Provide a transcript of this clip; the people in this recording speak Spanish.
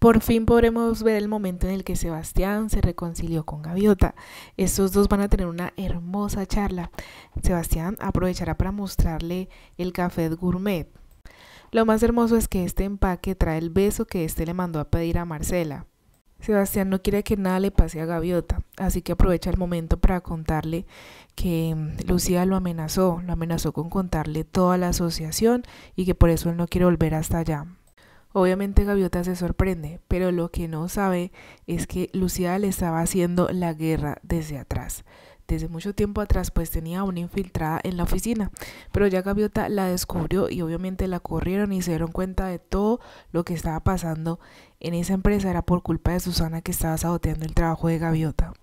Por fin podremos ver el momento en el que Sebastián se reconcilió con Gaviota. Estos dos van a tener una hermosa charla. Sebastián aprovechará para mostrarle el café de gourmet. Lo más hermoso es que este empaque trae el beso que éste le mandó a pedir a Marcela. Sebastián no quiere que nada le pase a Gaviota, así que aprovecha el momento para contarle que mm, Lucía lo amenazó, lo amenazó con contarle toda la asociación y que por eso él no quiere volver hasta allá. Obviamente Gaviota se sorprende, pero lo que no sabe es que Lucía le estaba haciendo la guerra desde atrás. Desde mucho tiempo atrás pues tenía una infiltrada en la oficina, pero ya Gaviota la descubrió y obviamente la corrieron y se dieron cuenta de todo lo que estaba pasando en esa empresa era por culpa de Susana que estaba saboteando el trabajo de Gaviota.